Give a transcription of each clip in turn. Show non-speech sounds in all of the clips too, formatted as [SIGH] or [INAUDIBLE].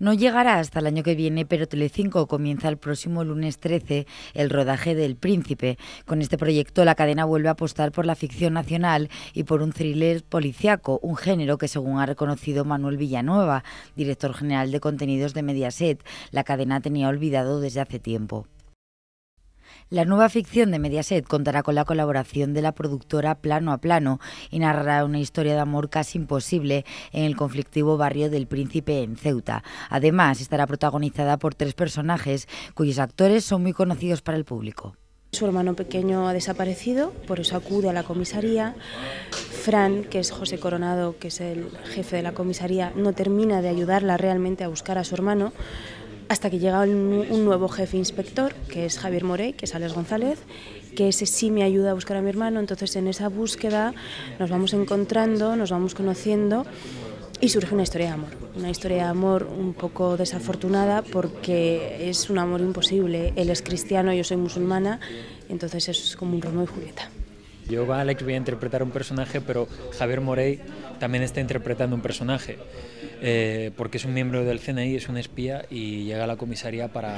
No llegará hasta el año que viene, pero Telecinco comienza el próximo lunes 13 el rodaje del Príncipe. Con este proyecto la cadena vuelve a apostar por la ficción nacional y por un thriller policiaco, un género que según ha reconocido Manuel Villanueva, director general de contenidos de Mediaset, la cadena tenía olvidado desde hace tiempo. La nueva ficción de Mediaset contará con la colaboración de la productora Plano a Plano y narrará una historia de amor casi imposible en el conflictivo barrio del Príncipe en Ceuta. Además, estará protagonizada por tres personajes cuyos actores son muy conocidos para el público. Su hermano pequeño ha desaparecido, por eso acude a la comisaría. Fran, que es José Coronado, que es el jefe de la comisaría, no termina de ayudarla realmente a buscar a su hermano, hasta que llega un, nuevo jefe inspector, que es Javier Morey, que es Alex González, que ese sí me ayuda a buscar a mi hermano, entonces en esa búsqueda nos vamos encontrando, nos vamos conociendo y surge una historia de amor, una historia de amor un poco desafortunada porque es un amor imposible, él es cristiano, yo soy musulmana, entonces es como un Romeo y Julieta. Yo a Alex voy a interpretar un personaje, pero Javier Morey también está interpretando un personaje, eh, porque es un miembro del CNI, es un espía y llega a la comisaría para,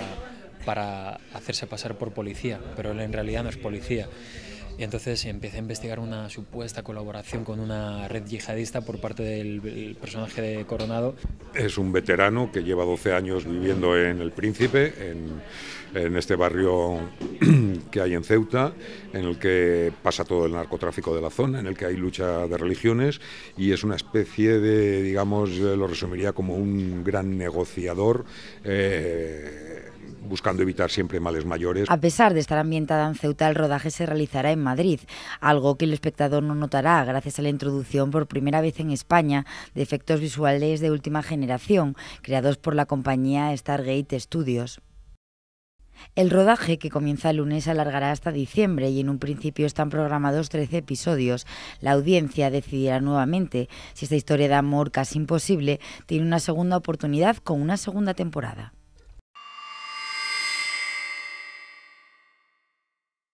para hacerse pasar por policía, pero él en realidad no es policía. Y entonces empecé a investigar una supuesta colaboración con una red yihadista por parte del personaje de Coronado. Es un veterano que lleva 12 años viviendo en El Príncipe, en, este barrio [CLEARS THROAT] que hay en Ceuta, en el que pasa todo el narcotráfico de la zona, en el que hay lucha de religiones y es una especie de, digamos, lo resumiría como un gran negociador. Eh, buscando evitar siempre males mayores. A pesar de estar ambientada en Ceuta, el rodaje se realizará en Madrid, algo que el espectador no notará gracias a la introducción por primera vez en España de efectos visuales de última generación, creados por la compañía Stargate Studios. El rodaje, que comienza el lunes, se alargará hasta diciembre y en un principio están programados 13 episodios. La audiencia decidirá nuevamente si esta historia de amor casi imposible tiene una segunda oportunidad con una segunda temporada.